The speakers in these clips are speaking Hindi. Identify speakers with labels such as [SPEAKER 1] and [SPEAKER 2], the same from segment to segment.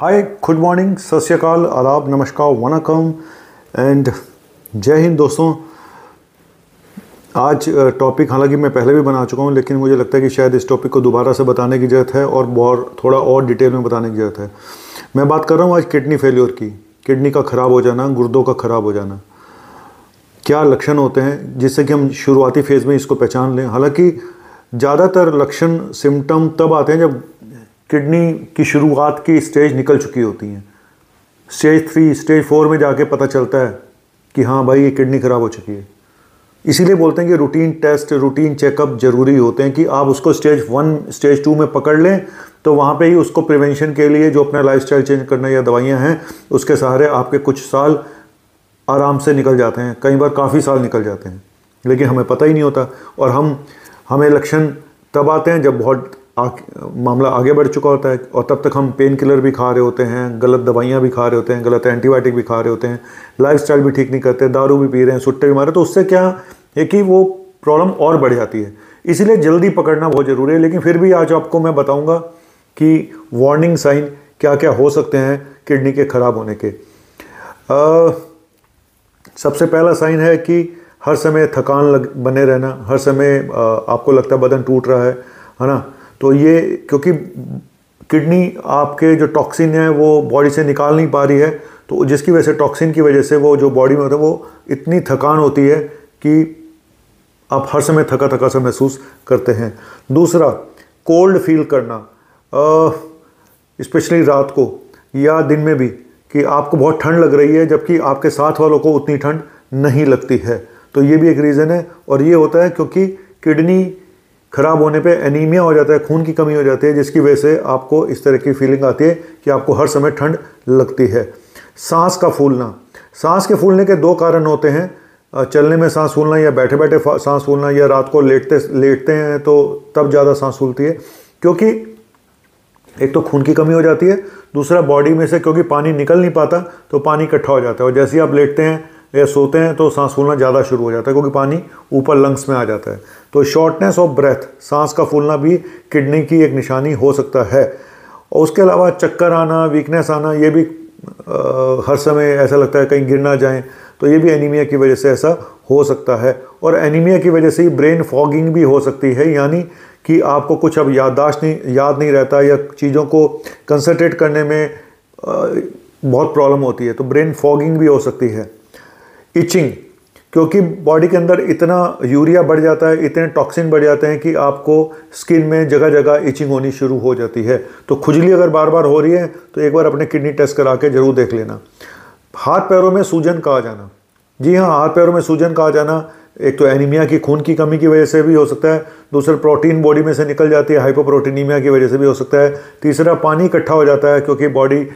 [SPEAKER 1] हाय गुड मॉर्निंग सत श्रीकाल आदाब नमस्कार वनकम एंड जय हिंद दोस्तों आज टॉपिक हालांकि मैं पहले भी बना चुका हूं लेकिन मुझे लगता है कि शायद इस टॉपिक को दोबारा से बताने की ज़रूरत है और बहुत थोड़ा और डिटेल में बताने की ज़रूरत है मैं बात कर रहा हूँ आज किडनी फेल्योर की किडनी का ख़राब हो जाना गुर्दों का ख़राब हो जाना क्या लक्षण होते हैं जिससे कि हम शुरुआती फेज़ में इसको पहचान लें हालाँकि ज़्यादातर लक्षण सिम्टम तब आते हैं जब किडनी की शुरुआत की स्टेज निकल चुकी होती हैं स्टेज थ्री स्टेज फोर में जाके पता चलता है कि हाँ भाई ये किडनी ख़राब हो चुकी है इसीलिए बोलते हैं कि रूटीन टेस्ट रूटीन चेकअप ज़रूरी होते हैं कि आप उसको स्टेज वन स्टेज टू में पकड़ लें तो वहाँ पे ही उसको प्रिवेंशन के लिए जो अपना लाइफ चेंज करना या दवाइयाँ हैं उसके सहारे आपके कुछ साल आराम से निकल जाते हैं कई बार काफ़ी साल निकल जाते हैं लेकिन हमें पता ही नहीं होता और हम हमें लक्षण तब आते हैं जब बहुत आ, मामला आगे बढ़ चुका होता है और तब तक हम पेन किलर भी खा रहे होते हैं गलत दवाइयाँ भी खा रहे होते हैं गलत एंटीबायोटिक भी खा रहे होते हैं लाइफ भी ठीक नहीं करते दारू भी पी रहे हैं सुट्टे भी मारे तो उससे क्या है कि वो प्रॉब्लम और बढ़ जाती है इसलिए जल्दी पकड़ना बहुत ज़रूरी है लेकिन फिर भी आज आपको मैं बताऊँगा कि वार्निंग साइन क्या क्या हो सकते हैं किडनी के ख़राब होने के आ, सबसे पहला साइन है कि हर समय थकान लग बने रहना हर समय आ, आपको लगता है बदन टूट रहा है है ना तो ये क्योंकि किडनी आपके जो टॉक्सिन है वो बॉडी से निकाल नहीं पा रही है तो जिसकी वजह से टॉक्सिन की वजह से वो जो बॉडी में होता है वो इतनी थकान होती है कि आप हर समय थका थका सा महसूस करते हैं दूसरा कोल्ड फील करना स्पेशली रात को या दिन में भी कि आपको बहुत ठंड लग रही है जबकि आपके साथ वालों को उतनी ठंड नहीं लगती है तो ये भी एक रीज़न है और ये होता है क्योंकि किडनी ख़राब होने पे एनीमिया हो जाता है खून की कमी हो जाती है जिसकी वजह से आपको इस तरह की फीलिंग आती है कि आपको हर समय ठंड लगती है सांस का फूलना सांस के फूलने के दो कारण होते हैं चलने में सांस फूलना या बैठे बैठे सांस फूलना या रात को लेटते लेटते हैं तो तब ज़्यादा सांस फूलती है क्योंकि एक तो खून की कमी हो जाती है दूसरा बॉडी में से क्योंकि पानी निकल नहीं पाता तो पानी इकट्ठा हो जाता है और जैसे ही आप लेटते हैं या सोते हैं तो सांस फूलना ज़्यादा शुरू हो जाता है क्योंकि पानी ऊपर लंग्स में आ जाता है तो शॉर्टनेस ऑफ ब्रेथ सांस का फूलना भी किडनी की एक निशानी हो सकता है और उसके अलावा चक्कर आना वीकनेस आना ये भी आ, हर समय ऐसा लगता है कहीं गिर ना जाए तो ये भी एनीमिया की वजह से ऐसा हो सकता है और एनीमिया की वजह से ही ब्रेन फॉगिंग भी हो सकती है यानी कि आपको कुछ अब याददाश्त नहीं याद नहीं रहता या चीज़ों को कंसनट्रेट करने में आ, बहुत प्रॉब्लम होती है तो ब्रेन फॉगिंग भी हो सकती है इचिंग क्योंकि बॉडी के अंदर इतना यूरिया बढ़ जाता है इतने टॉक्सिन बढ़ जाते हैं कि आपको स्किन में जगह जगह इचिंग होनी शुरू हो जाती है तो खुजली अगर बार बार हो रही है तो एक बार अपने किडनी टेस्ट करा के ज़रूर देख लेना हाथ पैरों में सूजन कहा आ जाना जी हाँ हाथ पैरों में सूजन कहा आ जाना एक तो एनीमिया की खून की कमी की वजह से भी हो सकता है दूसरा प्रोटीन बॉडी में से निकल जाती है हाइपोप्रोटीनीमिया की वजह से भी हो सकता है तीसरा पानी इकट्ठा हो जाता है क्योंकि बॉडी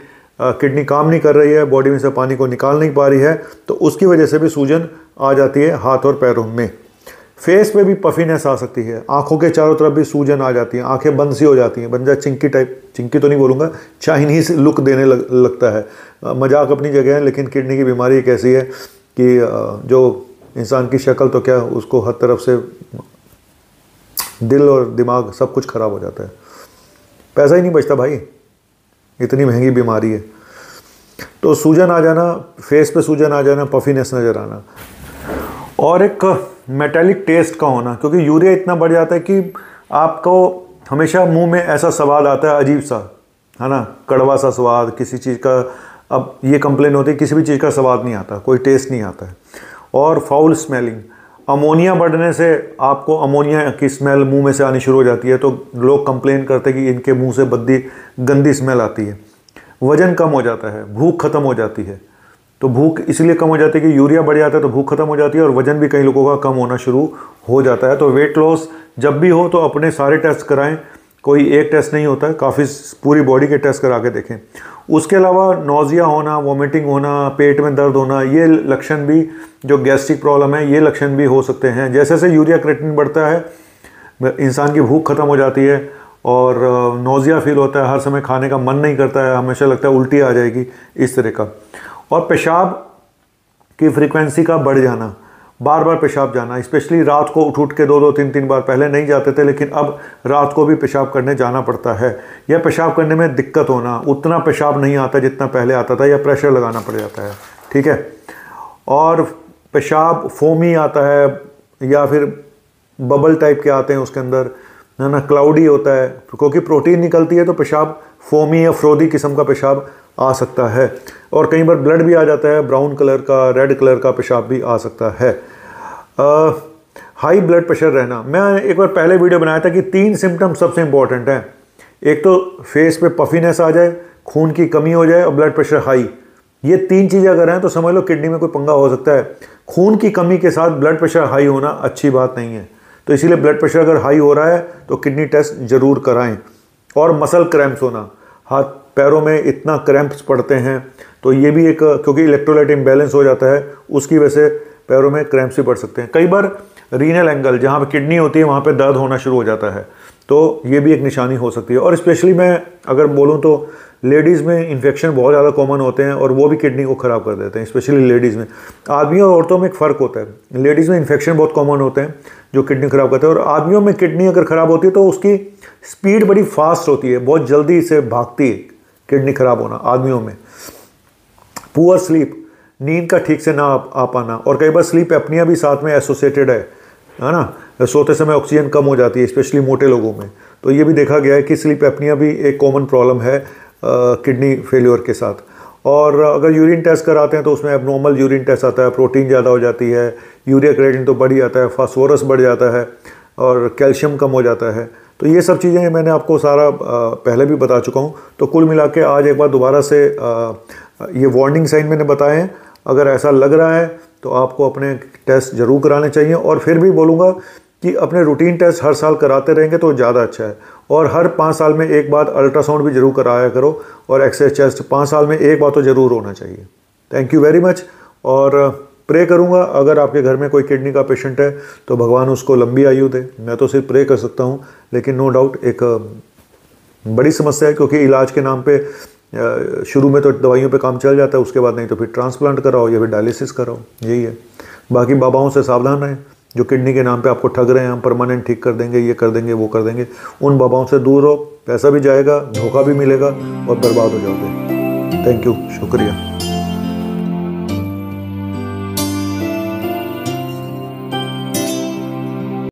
[SPEAKER 1] किडनी काम नहीं कर रही है बॉडी में से पानी को निकाल नहीं पा रही है तो उसकी वजह से भी सूजन आ जाती है हाथ और पैरों में फेस पे भी पफीनेस आ सकती है आंखों के चारों तरफ भी सूजन आ जाती है आंखें बंद सी हो जाती हैं बंजा चिंकी टाइप चिंकी तो नहीं बोलूँगा चाइनीज लुक देने लग, लगता है मजाक अपनी जगह है लेकिन किडनी की बीमारी एक ऐसी है कि जो इंसान की शक्ल तो क्या उसको हर तरफ से दिल और दिमाग सब कुछ ख़राब हो जाता है पैसा ही नहीं बचता भाई इतनी महंगी बीमारी है तो सूजन आ जाना फेस पे सूजन आ जाना पफीनेस नज़र आना और एक मेटेलिक टेस्ट का होना क्योंकि यूरिया इतना बढ़ जाता है कि आपको हमेशा मुंह में ऐसा स्वाद आता है अजीब सा है ना कड़वा सा स्वाद किसी चीज़ का अब ये कंप्लेन होती है किसी भी चीज़ का स्वाद नहीं आता कोई टेस्ट नहीं आता है और फाउल स्मेलिंग अमोनिया बढ़ने से आपको अमोनिया की स्मेल मुंह में से आनी शुरू हो जाती है तो लोग कंप्लेन करते हैं कि इनके मुंह से बद्दी गंदी स्मेल आती है वज़न कम हो जाता है भूख ख़त्म हो जाती है तो भूख इसलिए कम हो जाती है कि यूरिया बढ़ जाता है तो भूख ख़त्म हो जाती है और वज़न भी कई लोगों का कम होना शुरू हो जाता है तो वेट लॉस जब भी हो तो अपने सारे टेस्ट कराएँ कोई एक टेस्ट नहीं होता है काफ़ी पूरी बॉडी के टेस्ट करा के देखें उसके अलावा नोज़िया होना वॉमिटिंग होना पेट में दर्द होना ये लक्षण भी जो गैस्ट्रिक प्रॉब्लम है ये लक्षण भी हो सकते हैं जैसे जैसे यूरिया क्रेटिन बढ़ता है इंसान की भूख ख़त्म हो जाती है और नोज़िया फील होता है हर समय खाने का मन नहीं करता है हमेशा लगता है उल्टी आ जाएगी इस तरह का और पेशाब की फ्रिक्वेंसी का बढ़ जाना बार बार पेशाब जाना स्पेशली रात को उठ उठ के दो दो तीन तीन बार पहले नहीं जाते थे लेकिन अब रात को भी पेशाब करने जाना पड़ता है या पेशाब करने में दिक्कत होना उतना पेशाब नहीं आता जितना पहले आता था या प्रेशर लगाना पड़ जाता है ठीक है और पेशाब फोमी आता है या फिर बबल टाइप के आते हैं उसके अंदर ना ना क्लाउडी होता है क्योंकि प्रोटीन निकलती है तो पेशाब फोमी या फ्रोदी किस्म का पेशाब आ सकता है और कई बार ब्लड भी आ जाता है ब्राउन कलर का रेड कलर का पेशाब भी आ सकता है हाई ब्लड प्रेशर रहना मैं एक बार पहले वीडियो बनाया था कि तीन सिम्टम्स सबसे इम्पॉर्टेंट हैं एक तो फेस पे पफीनेस आ जाए खून की कमी हो जाए और ब्लड प्रेशर हाई ये तीन चीज़ें अगर हैं तो समझ लो किडनी में कोई पंगा हो सकता है खून की कमी के साथ ब्लड प्रेशर हाई होना अच्छी बात नहीं है तो इसीलिए ब्लड प्रेशर अगर हाई हो रहा है तो किडनी टेस्ट ज़रूर कराएं और मसल क्रैम्प्स होना हाथ पैरों में इतना क्रैम्प्स पड़ते हैं तो ये भी एक क्योंकि इलेक्ट्रोलाइट इम्बेलेंस हो जाता है उसकी वजह से पैरों में क्रैम्प्स भी बढ़ सकते हैं कई बार रीनल एंगल जहाँ पर किडनी होती है वहाँ पर दर्द होना शुरू हो जाता है तो ये भी एक निशानी हो सकती है और स्पेशली मैं अगर बोलूँ तो लेडीज़ में इन्फेक्शन बहुत ज़्यादा कॉमन होते हैं और वो भी किडनी को ख़राब कर देते हैं स्पेशली लेडीज़ में आदमियों और औरतों में एक फ़र्क होता है लेडीज़ में इन्फेक्शन बहुत कॉमन होते हैं जो किडनी ख़राब करते हैं और आदमियों में किडनी अगर ख़राब होती है तो उसकी स्पीड बड़ी फास्ट होती है बहुत जल्दी से भागती है किडनी ख़राब होना आदमियों में पुअर स्लीप नींद का ठीक से ना आ पाना और कई बार स्लीप अपनिया भी साथ में एसोसिएटेड है है ना सोते समय ऑक्सीजन कम हो जाती है स्पेशली मोटे लोगों में तो ये भी देखा गया है कि स्लीप एपनिया भी एक कॉमन प्रॉब्लम है किडनी फेल्योर के साथ और अगर यूरिन टेस्ट कराते हैं तो उसमें अब नॉर्मल यूरिन टेस्ट आता है प्रोटीन ज़्यादा हो जाती है यूरिया क्रेडिन तो बढ़ जाता है फास्फोरस बढ़ जाता है और कैल्शियम कम हो जाता है तो ये सब चीज़ें मैंने आपको सारा पहले भी बता चुका हूँ तो कुल मिला के आज एक बार दोबारा से ये वार्निंग साइन मैंने बताए हैं अगर ऐसा लग रहा है तो आपको अपने टेस्ट ज़रूर कराने चाहिए और फिर भी बोलूँगा कि अपने रूटीन टेस्ट हर साल कराते रहेंगे तो ज़्यादा अच्छा है और हर पाँच साल में एक बार अल्ट्रासाउंड भी ज़रूर कराया करो और एक्सरे चेस्ट पाँच साल में एक बार तो ज़रूर होना चाहिए थैंक यू वेरी मच और प्रे करूँगा अगर आपके घर में कोई किडनी का पेशेंट है तो भगवान उसको लंबी आयु दे मैं तो सिर्फ प्रे कर सकता हूँ लेकिन नो डाउट एक बड़ी समस्या है क्योंकि इलाज के नाम पे शुरू में तो दवाइयों पे काम चल जाता है उसके बाद नहीं तो फिर ट्रांसप्लांट कराओ या फिर डायलिसिस कराओ यही है बाकी बाबाओं से सावधान रहें जो किडनी के नाम पे आपको ठग रहे हैं हम परमानेंट ठीक कर देंगे ये कर देंगे वो कर देंगे उन बाबाओं से दूर रहो पैसा भी जाएगा धोखा भी मिलेगा और बर्बाद हो जाओगे थैंक यू शुक्रिया